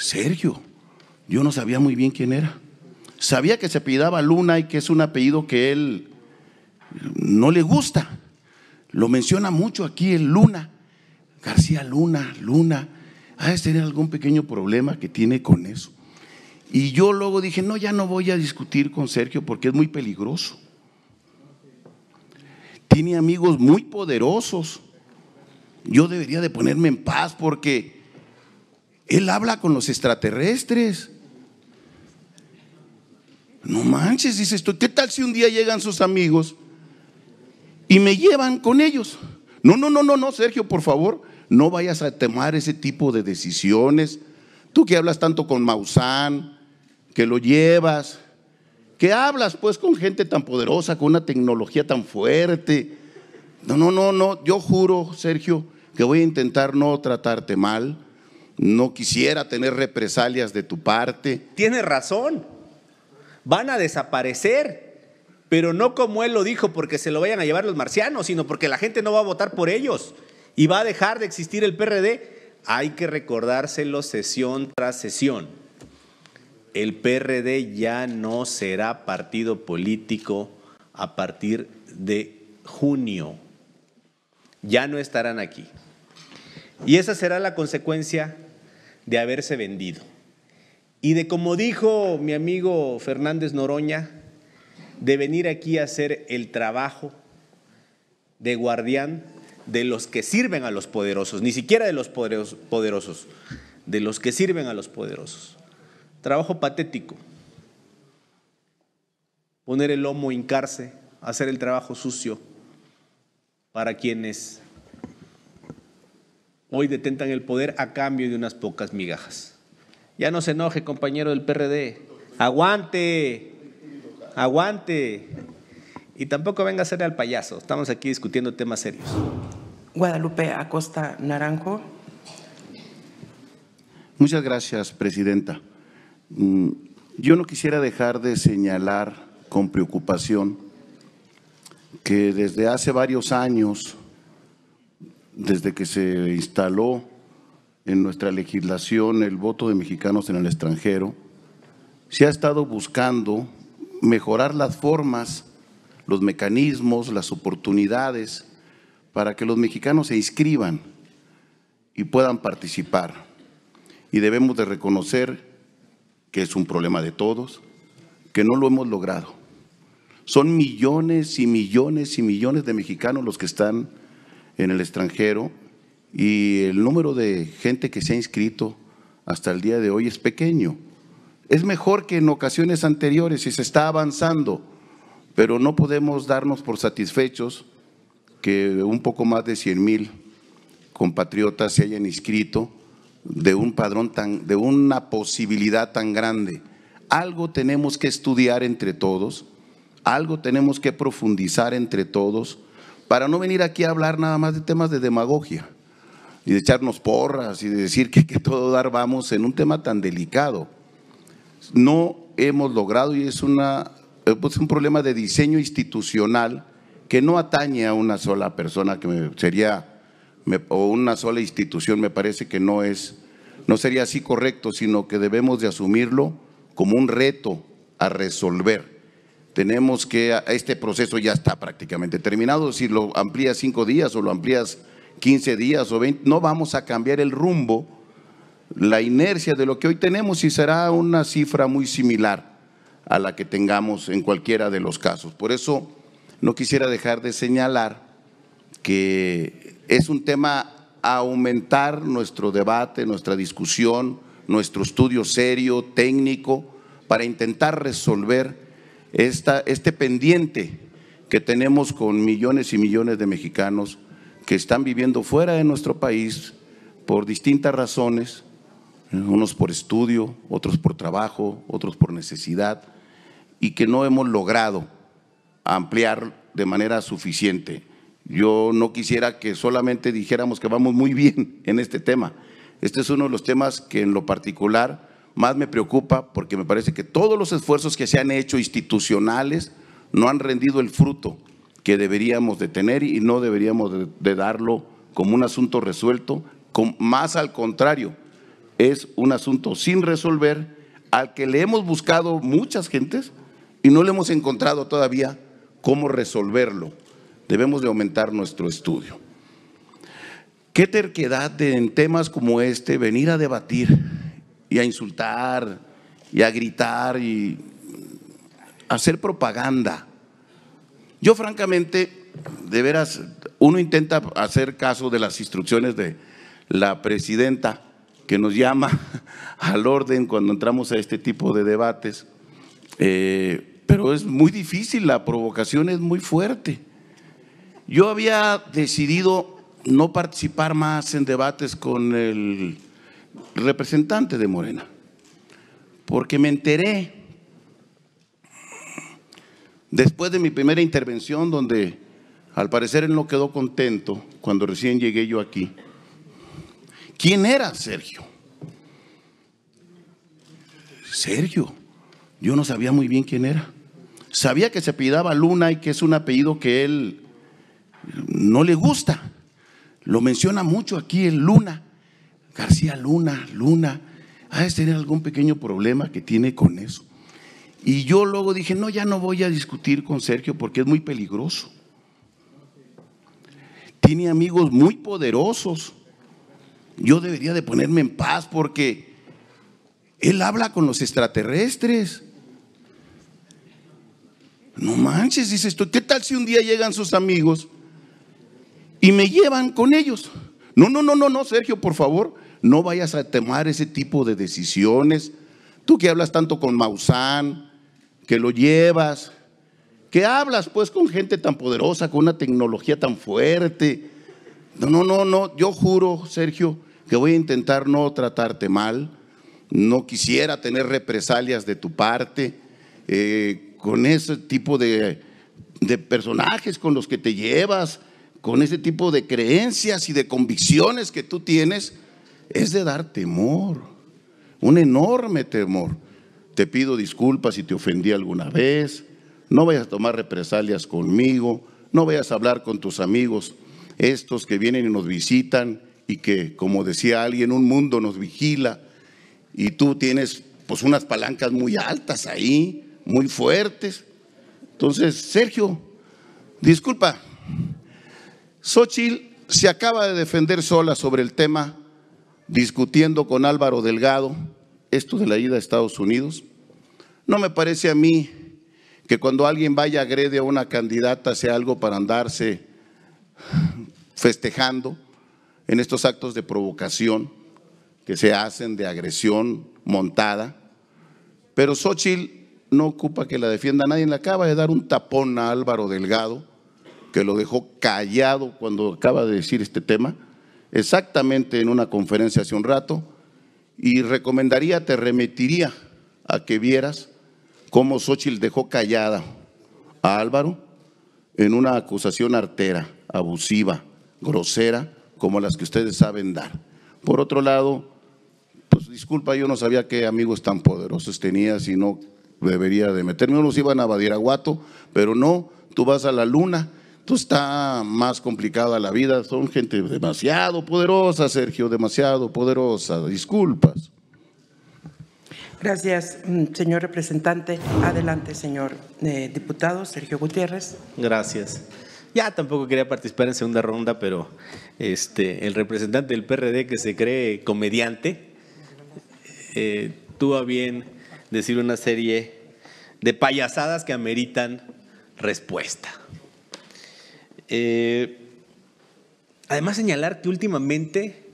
Sergio. Yo no sabía muy bien quién era. Sabía que se apellidaba Luna y que es un apellido que él no le gusta. Lo menciona mucho aquí el Luna. García Luna, Luna. Ah, este tener algún pequeño problema que tiene con eso. Y yo luego dije, no, ya no voy a discutir con Sergio porque es muy peligroso. Tiene amigos muy poderosos. Yo debería de ponerme en paz porque él habla con los extraterrestres. No manches, dices tú, ¿qué tal si un día llegan sus amigos y me llevan con ellos? No, no, no, no, no, Sergio, por favor, no vayas a tomar ese tipo de decisiones. Tú que hablas tanto con Maussan, que lo llevas, que hablas pues con gente tan poderosa, con una tecnología tan fuerte. No, no, no, no, yo juro, Sergio, que voy a intentar no tratarte mal no quisiera tener represalias de tu parte. Tiene razón. Van a desaparecer, pero no como él lo dijo porque se lo vayan a llevar los marcianos, sino porque la gente no va a votar por ellos y va a dejar de existir el PRD. Hay que recordárselo sesión tras sesión. El PRD ya no será partido político a partir de junio. Ya no estarán aquí. Y esa será la consecuencia de haberse vendido. Y de como dijo mi amigo Fernández Noroña, de venir aquí a hacer el trabajo de guardián de los que sirven a los poderosos, ni siquiera de los poderosos, de los que sirven a los poderosos. Trabajo patético. Poner el lomo, cárcel, hacer el trabajo sucio para quienes hoy detentan el poder a cambio de unas pocas migajas. Ya no se enoje, compañero del PRD. Aguante, aguante. Y tampoco venga a ser al payaso. Estamos aquí discutiendo temas serios. Guadalupe Acosta Naranjo. Muchas gracias, Presidenta. Mm, yo no quisiera dejar de señalar con preocupación que desde hace varios años desde que se instaló en nuestra legislación el voto de mexicanos en el extranjero, se ha estado buscando mejorar las formas, los mecanismos, las oportunidades para que los mexicanos se inscriban y puedan participar. Y debemos de reconocer que es un problema de todos, que no lo hemos logrado. Son millones y millones y millones de mexicanos los que están en el extranjero y el número de gente que se ha inscrito hasta el día de hoy es pequeño. Es mejor que en ocasiones anteriores y se está avanzando, pero no podemos darnos por satisfechos que un poco más de 100 mil compatriotas se hayan inscrito de un padrón tan, de una posibilidad tan grande. Algo tenemos que estudiar entre todos, algo tenemos que profundizar entre todos para no venir aquí a hablar nada más de temas de demagogia y de echarnos porras y de decir que, que todo dar vamos en un tema tan delicado. No hemos logrado y es, una, eh, pues, un problema de diseño institucional que no atañe a una sola persona que sería o una sola institución, me parece que no es no sería así correcto, sino que debemos de asumirlo como un reto a resolver tenemos que, este proceso ya está prácticamente terminado, si lo amplías cinco días o lo amplías 15 días o 20, no vamos a cambiar el rumbo, la inercia de lo que hoy tenemos y será una cifra muy similar a la que tengamos en cualquiera de los casos. Por eso no quisiera dejar de señalar que es un tema aumentar nuestro debate, nuestra discusión, nuestro estudio serio, técnico, para intentar resolver este pendiente que tenemos con millones y millones de mexicanos que están viviendo fuera de nuestro país por distintas razones, unos por estudio, otros por trabajo, otros por necesidad, y que no hemos logrado ampliar de manera suficiente. Yo no quisiera que solamente dijéramos que vamos muy bien en este tema. Este es uno de los temas que en lo particular más me preocupa porque me parece que todos los esfuerzos que se han hecho institucionales no han rendido el fruto que deberíamos de tener y no deberíamos de, darlo como un asunto resuelto, más al contrario, es un asunto sin resolver al que le hemos buscado muchas gentes y no le hemos encontrado todavía cómo resolverlo. Debemos de aumentar nuestro estudio. Qué terquedad de, en temas como este venir a debatir y a insultar y a gritar y hacer propaganda. Yo francamente, de veras, uno intenta hacer caso de las instrucciones de la presidenta que nos llama al orden cuando entramos a este tipo de debates, eh, pero es muy difícil, la provocación es muy fuerte. Yo había decidido no participar más en debates con el representante de Morena. Porque me enteré, después de mi primera intervención, donde al parecer él no quedó contento cuando recién llegué yo aquí. ¿Quién era Sergio? Sergio. Yo no sabía muy bien quién era. Sabía que se apellidaba Luna y que es un apellido que él no le gusta. Lo menciona mucho aquí en Luna. García Luna, Luna, ha de tener algún pequeño problema que tiene con eso. Y yo luego dije, no, ya no voy a discutir con Sergio porque es muy peligroso. Tiene amigos muy poderosos. Yo debería de ponerme en paz porque él habla con los extraterrestres. No manches, dices tú, ¿qué tal si un día llegan sus amigos y me llevan con ellos? No, no, no, no, no, Sergio, por favor. No vayas a tomar ese tipo de decisiones. Tú que hablas tanto con Maussan, que lo llevas, que hablas pues con gente tan poderosa, con una tecnología tan fuerte. No, no, no, no. Yo juro, Sergio, que voy a intentar no tratarte mal. No quisiera tener represalias de tu parte eh, con ese tipo de, de personajes con los que te llevas, con ese tipo de creencias y de convicciones que tú tienes es de dar temor, un enorme temor. Te pido disculpas si te ofendí alguna vez, no vayas a tomar represalias conmigo, no vayas a hablar con tus amigos, estos que vienen y nos visitan y que, como decía alguien, un mundo nos vigila y tú tienes pues unas palancas muy altas ahí, muy fuertes. Entonces, Sergio, disculpa, Xochitl se acaba de defender sola sobre el tema discutiendo con Álvaro Delgado esto de la ida a Estados Unidos. No me parece a mí que cuando alguien vaya agrede a una candidata sea algo para andarse festejando en estos actos de provocación que se hacen de agresión montada. Pero Xochitl no ocupa que la defienda nadie. Le acaba de dar un tapón a Álvaro Delgado, que lo dejó callado cuando acaba de decir este tema exactamente en una conferencia hace un rato y recomendaría, te remitiría a que vieras cómo Xochitl dejó callada a Álvaro en una acusación artera, abusiva, grosera, como las que ustedes saben dar. Por otro lado, pues disculpa, yo no sabía qué amigos tan poderosos tenías y no debería de meterme. Unos iban a Badiraguato, pero no, tú vas a la luna está más complicada la vida, son gente demasiado poderosa, Sergio, demasiado poderosa, disculpas. Gracias, mm, señor representante. Adelante, señor eh, diputado Sergio Gutiérrez. Gracias. Ya tampoco quería participar en segunda ronda, pero este, el representante del PRD que se cree comediante tuvo eh, a bien decir una serie de payasadas que ameritan respuesta. Eh, además, señalar que últimamente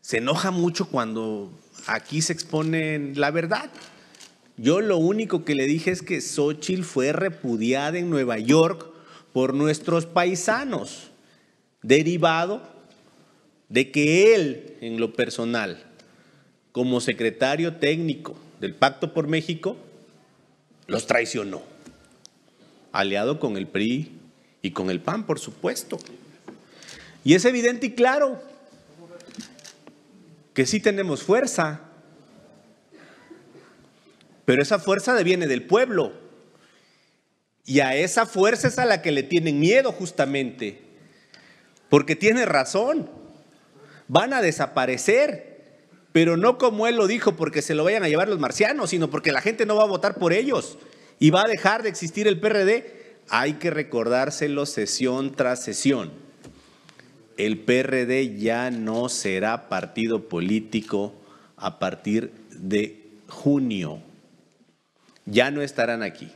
se enoja mucho cuando aquí se expone la verdad. Yo lo único que le dije es que Xochitl fue repudiada en Nueva York por nuestros paisanos, derivado de que él, en lo personal, como secretario técnico del Pacto por México, los traicionó, aliado con el PRI y con el pan, por supuesto. Y es evidente y claro que sí tenemos fuerza, pero esa fuerza viene del pueblo. Y a esa fuerza es a la que le tienen miedo justamente, porque tiene razón. Van a desaparecer, pero no como él lo dijo porque se lo vayan a llevar los marcianos, sino porque la gente no va a votar por ellos y va a dejar de existir el PRD hay que recordárselo sesión tras sesión. El PRD ya no será partido político a partir de junio. Ya no estarán aquí.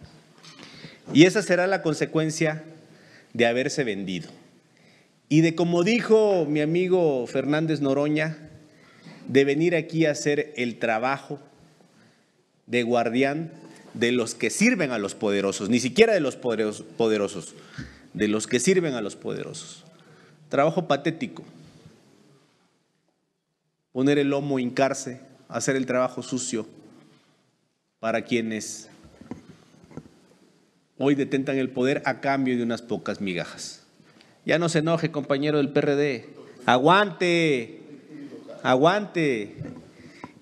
Y esa será la consecuencia de haberse vendido. Y de como dijo mi amigo Fernández Noroña, de venir aquí a hacer el trabajo de guardián de los que sirven a los poderosos, ni siquiera de los poderosos, de los que sirven a los poderosos. Trabajo patético. Poner el lomo, cárcel hacer el trabajo sucio para quienes hoy detentan el poder a cambio de unas pocas migajas. Ya no se enoje, compañero del PRD. Aguante, aguante.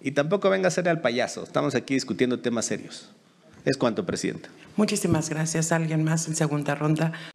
Y tampoco venga a ser el payaso. Estamos aquí discutiendo temas serios. Es cuanto, Presidenta. Muchísimas gracias. ¿Alguien más en segunda ronda?